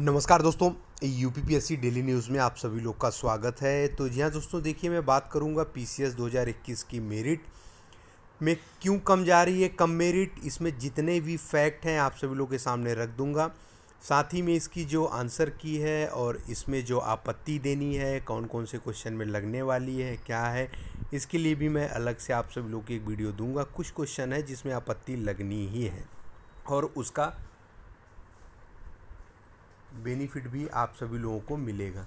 नमस्कार दोस्तों U P daily news में आप सभी लोग का स्वागत है तो जी हाँ दोस्तों देखिए मैं बात करूँगा पी सी एस की मेरिट में क्यों कम जा रही है कम मेरिट इसमें जितने भी फैक्ट हैं आप सभी लोग के सामने रख दूँगा साथ ही में इसकी जो आंसर की है और इसमें जो आपत्ति देनी है कौन कौन से क्वेश्चन में लगने वाली है क्या है इसके लिए भी मैं अलग से आप सभी लोग की एक वीडियो दूंगा कुछ क्वेश्चन है जिसमें आपत्ति लगनी ही है और उसका बेनिफिट भी आप सभी लोगों को मिलेगा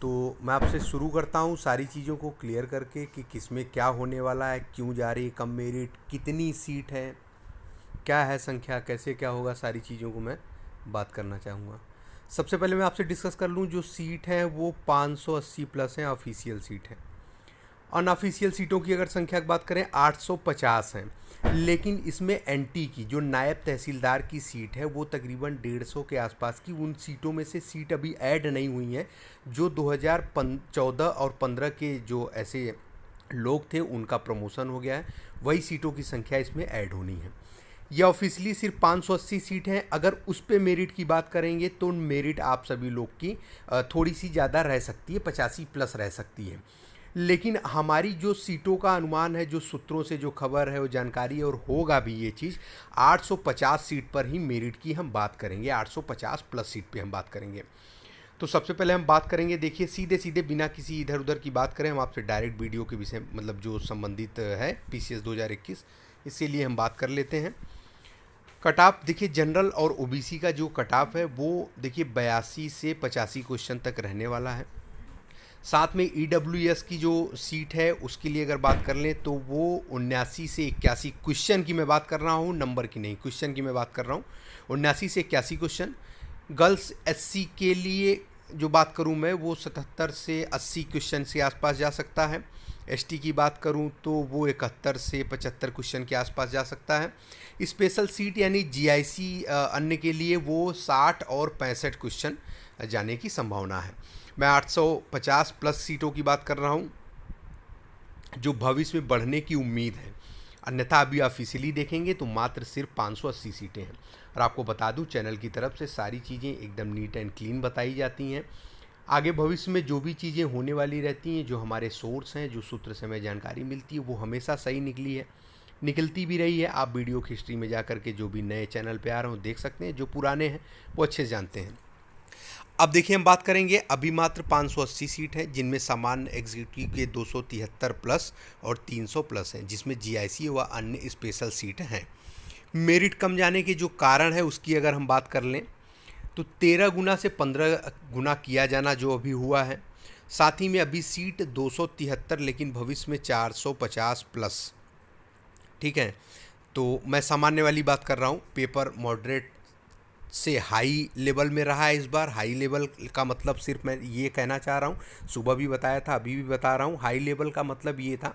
तो मैं आपसे शुरू करता हूँ सारी चीज़ों को क्लियर करके कि किस में क्या होने वाला है क्यों जा रही है कम मेरिट कितनी सीट है क्या है संख्या कैसे क्या होगा सारी चीज़ों को मैं बात करना चाहूँगा सबसे पहले मैं आपसे डिस्कस कर लूँ जो सीट है वो 580 प्लस हैं ऑफिशियल सीट हैं अनऑफिशियल सीटों की अगर संख्या की बात करें 850 हैं लेकिन इसमें एनटी की जो नायब तहसीलदार की सीट है वो तकरीबन 150 के आसपास की उन सीटों में से सीट अभी ऐड नहीं हुई हैं जो 2014 और 15 के जो ऐसे लोग थे उनका प्रमोशन हो गया है वही सीटों की संख्या इसमें ऐड होनी है यह ऑफिशियली सिर्फ 580 सीट हैं अगर उस पर मेरिट की बात करेंगे तो मेरिट आप सभी लोग की थोड़ी सी ज़्यादा रह सकती है पचासी प्लस रह सकती है लेकिन हमारी जो सीटों का अनुमान है जो सूत्रों से जो खबर है वो जानकारी है और होगा भी ये चीज़ 850 सीट पर ही मेरिट की हम बात करेंगे 850 प्लस सीट पे हम बात करेंगे तो सबसे पहले हम बात करेंगे देखिए सीधे सीधे बिना किसी इधर उधर की बात करें हम आपसे डायरेक्ट वीडियो के विषय मतलब जो संबंधित है पी सी इसीलिए हम बात कर लेते हैं कट ऑफ देखिए जनरल और ओबीसी का जो कट ऑफ है वो देखिए बयासी से पचासी क्वेश्चन तक रहने वाला है साथ में ई e की जो सीट है उसके लिए अगर बात कर लें तो वो उन्यासी से इक्यासी क्वेश्चन की मैं बात कर रहा हूँ नंबर की नहीं क्वेश्चन की मैं बात कर रहा हूँ उन्यासी से इक्यासी क्वेश्चन गर्ल्स एस के लिए जो बात करूँ मैं वो सतहत्तर से अस्सी क्वेश्चन के आसपास जा सकता है एस की बात करूँ तो वो इकहत्तर से पचहत्तर क्वेश्चन के आसपास जा सकता है स्पेशल सीट यानी जी अन्य के लिए वो साठ और पैंसठ क्वेश्चन जाने की संभावना है मैं 850 प्लस सीटों की बात कर रहा हूँ जो भविष्य में बढ़ने की उम्मीद है अन्यथा अभी आप इसीलिए देखेंगे तो मात्र सिर्फ 580 सीटें हैं और आपको बता दूं चैनल की तरफ से सारी चीज़ें एकदम नीट एंड क्लीन बताई जाती हैं आगे भविष्य में जो भी चीज़ें होने वाली रहती हैं जो हमारे सोर्स हैं जो सूत्र से हमें जानकारी मिलती है वो हमेशा सही निकली है निकलती भी रही है आप वीडियो की हिस्ट्री में जा कर के जो भी नए चैनल पे आ रहे हो देख सकते हैं जो पुराने हैं वो अच्छे जानते हैं अब देखिए हम बात करेंगे अभी मात्र 580 सीट हैं जिनमें सामान्य एग्जीक्यूटिव के 273 प्लस और 300 प्लस हैं जिसमें जीआईसी व अन्य स्पेशल सीट हैं मेरिट कम जाने के जो कारण है उसकी अगर हम बात कर लें तो तेरह गुना से पंद्रह गुना किया जाना जो अभी हुआ है साथ ही में अभी सीट 273 लेकिन भविष्य में 450 प्लस ठीक है तो मैं सामान्य वाली बात कर रहा हूँ पेपर मॉडरेट से हाई लेवल में रहा है इस बार हाई लेवल का मतलब सिर्फ मैं ये कहना चाह रहा हूँ सुबह भी बताया था अभी भी बता रहा हूँ हाई लेवल का मतलब ये था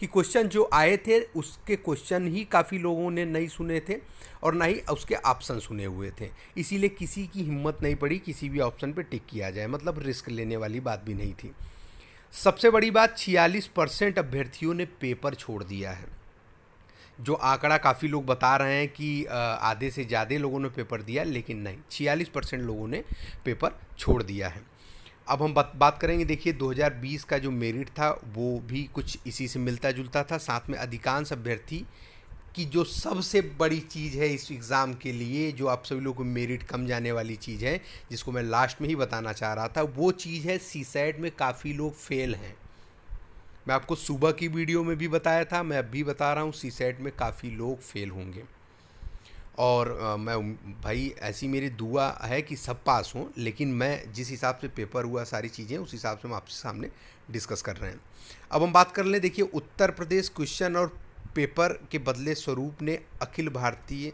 कि क्वेश्चन जो आए थे उसके क्वेश्चन ही काफ़ी लोगों ने नहीं सुने थे और ना ही उसके ऑप्शन सुने हुए थे इसीलिए किसी की हिम्मत नहीं पड़ी किसी भी ऑप्शन पे टिक किया जाए मतलब रिस्क लेने वाली बात भी नहीं थी सबसे बड़ी बात छियालीस परसेंट अभ्यर्थियों ने पेपर छोड़ दिया है जो आंकड़ा काफ़ी लोग बता रहे हैं कि आधे से ज़्यादा लोगों ने पेपर दिया लेकिन नहीं छियालीस परसेंट लोगों ने पेपर छोड़ दिया है अब हम बात बात करेंगे देखिए 2020 का जो मेरिट था वो भी कुछ इसी से मिलता जुलता था साथ में अधिकांश अभ्यर्थी कि जो सबसे बड़ी चीज़ है इस एग्ज़ाम के लिए जो आप सभी लोगों को मेरिट कम जाने वाली चीज़ है जिसको मैं लास्ट में ही बताना चाह रहा था वो चीज़ है सी में काफ़ी लोग फेल हैं मैं आपको सुबह की वीडियो में भी बताया था मैं अभी बता रहा हूँ सी सेट में काफ़ी लोग फेल होंगे और आ, मैं भाई ऐसी मेरी दुआ है कि सब पास हों लेकिन मैं जिस हिसाब से पेपर हुआ सारी चीज़ें उस हिसाब से हम आपसे सामने डिस्कस कर रहे हैं अब हम बात कर लें देखिए उत्तर प्रदेश क्वेश्चन और पेपर के बदले स्वरूप ने अखिल भारतीय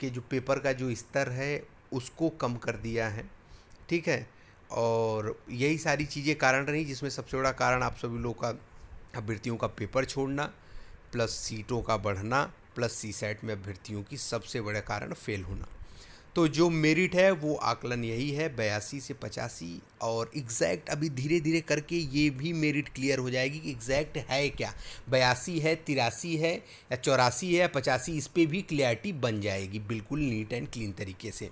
के जो पेपर का जो स्तर है उसको कम कर दिया है ठीक है और यही सारी चीज़ें कारण रही जिसमें सबसे बड़ा कारण आप सभी लोग का अभ्यर्थियों का पेपर छोड़ना प्लस सीटों का बढ़ना प्लस सी सेट में अभ्यर्थियों की सबसे बड़े कारण फेल होना तो जो मेरिट है वो आकलन यही है बयासी से पचासी और एग्जैक्ट अभी धीरे धीरे करके ये भी मेरिट क्लियर हो जाएगी कि एग्जैक्ट है क्या बयासी है तिरासी है या चौरासी है या पचासी इस पर भी क्लियरिटी बन जाएगी बिल्कुल नीट एंड क्लीन तरीके से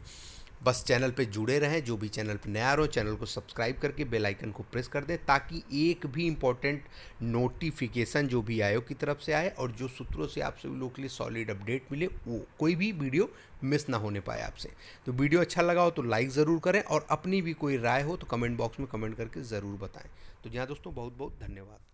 बस चैनल पे जुड़े रहें जो भी चैनल पे नया रहो चैनल को सब्सक्राइब करके बेल आइकन को प्रेस कर दें ताकि एक भी इम्पोर्टेंट नोटिफिकेशन जो भी आयोग की तरफ से आए और जो सूत्रों से आप सभी लोगों के लिए सॉलिड अपडेट मिले वो कोई भी वीडियो मिस ना होने पाए आपसे तो वीडियो अच्छा लगा हो तो लाइक ज़रूर करें और अपनी भी कोई राय हो तो कमेंट बॉक्स में कमेंट करके ज़रूर बताएँ तो जहाँ दोस्तों बहुत बहुत धन्यवाद